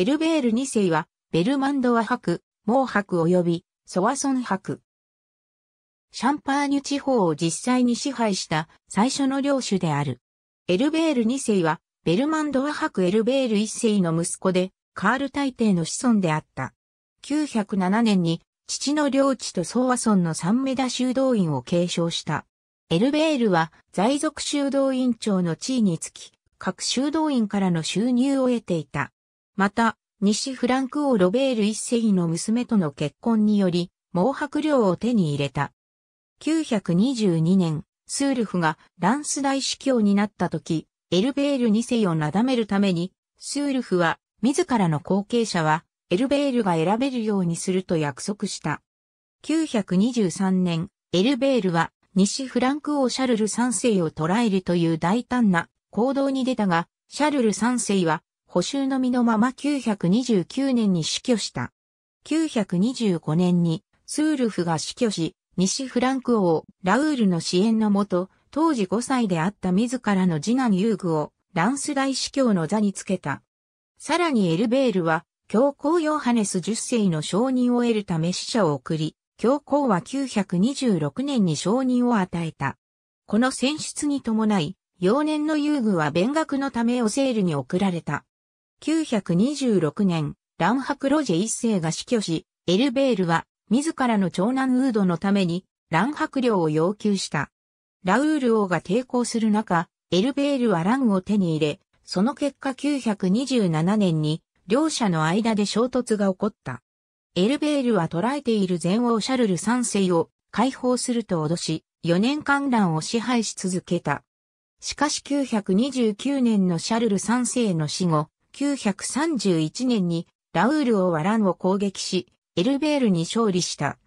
エルベール2世は、ベルマンドワ博、モー博及び、ソワソン博。シャンパーニュ地方を実際に支配した最初の領主である。エルベール2世は、ベルマンドワ博エルベール1世の息子で、カール大帝の子孫であった。907年に、父の領地とソワソンの三メダ修道院を継承した。エルベールは、在属修道院長の地位につき、各修道院からの収入を得ていた。また、西フランク王ロベール一世の娘との結婚により、毛白領を手に入れた。922年、スールフがランス大司教になった時、エルベール二世をなだめるために、スールフは、自らの後継者は、エルベールが選べるようにすると約束した。923年、エルベールは、西フランク王シャルル三世を捕らえるという大胆な行動に出たが、シャルル三世は、補修のみのまま929年に死去した。925年にスールフが死去し、西フランク王ラウールの支援のもと、当時5歳であった自らの次男遊具をランス大司教の座につけた。さらにエルベールは、教皇ヨハネス10世の承認を得るため死者を送り、教皇は926年に承認を与えた。この選出に伴い、幼年の遊具は勉学のためオセールに送られた。926年、ハ白ロジェ一世が死去し、エルベールは自らの長男ウードのために蘭白領を要求した。ラウール王が抵抗する中、エルベールはンを手に入れ、その結果927年に両者の間で衝突が起こった。エルベールは捕らえている前王シャルル三世を解放すると脅し、4年間乱を支配し続けた。しかし929年のシャルル三世の死後、1931年にラウール・オ・ワランを攻撃し、エルベールに勝利した。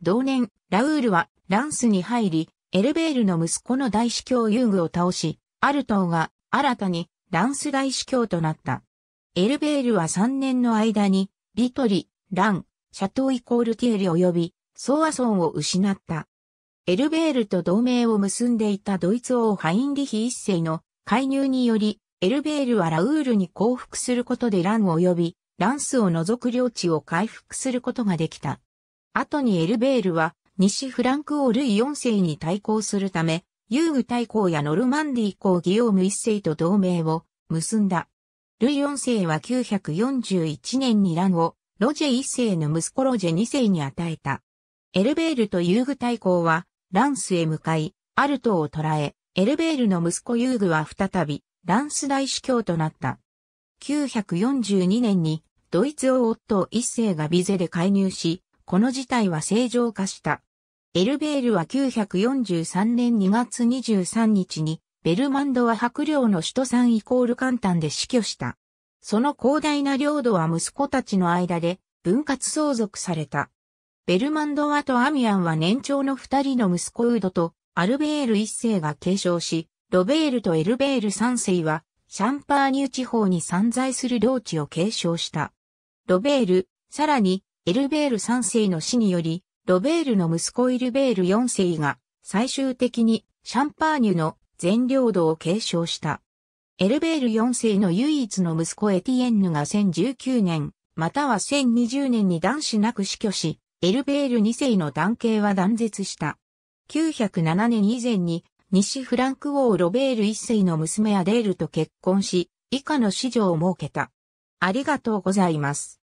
同年、ラウールはランスに入り、エルベールの息子の大司教ユーグを倒し、アルトーが新たにランス大司教となった。エルベールは3年の間に、リトリ、ラン、シャトーイコールティエリ及び、ソーアソンを失った。エルベールと同盟を結んでいたドイツ王ハインリヒ一世の介入により、エルベールはラウールに降伏することでラン及び、ランスを除く領地を回復することができた。後にエルベールは、西フランク王ルイ4世に対抗するため、遊具大公やノルマンディ公ギオーム1世と同盟を結んだ。ルイ4世は941年にランをロジェ1世の息子ロジェ2世に与えた。エルベールと遊具大公はランスへ向かい、アルトを捕らえ、エルベールの息子遊具は再びランス大司教となった。942年にドイツ王夫一世がビゼで介入し、この事態は正常化した。エルベールは943年2月23日に、ベルマンドは白領の首都産イコール簡単で死去した。その広大な領土は息子たちの間で分割相続された。ベルマンドワとアミアンは年長の二人の息子ウードとアルベール一世が継承し、ロベールとエルベール三世は、シャンパーニュ地方に散在する領地を継承した。ロベール、さらに、エルベール三世の死により、ロベールの息子イルベール四世が、最終的にシャンパーニュの全領土を継承した。エルベール4世の唯一の息子エティエンヌが1019年、または1020年に男子なく死去し、エルベール2世の男系は断絶した。907年以前に西フランク王ロベール一世の娘アデールと結婚し、以下の子女を設けた。ありがとうございます。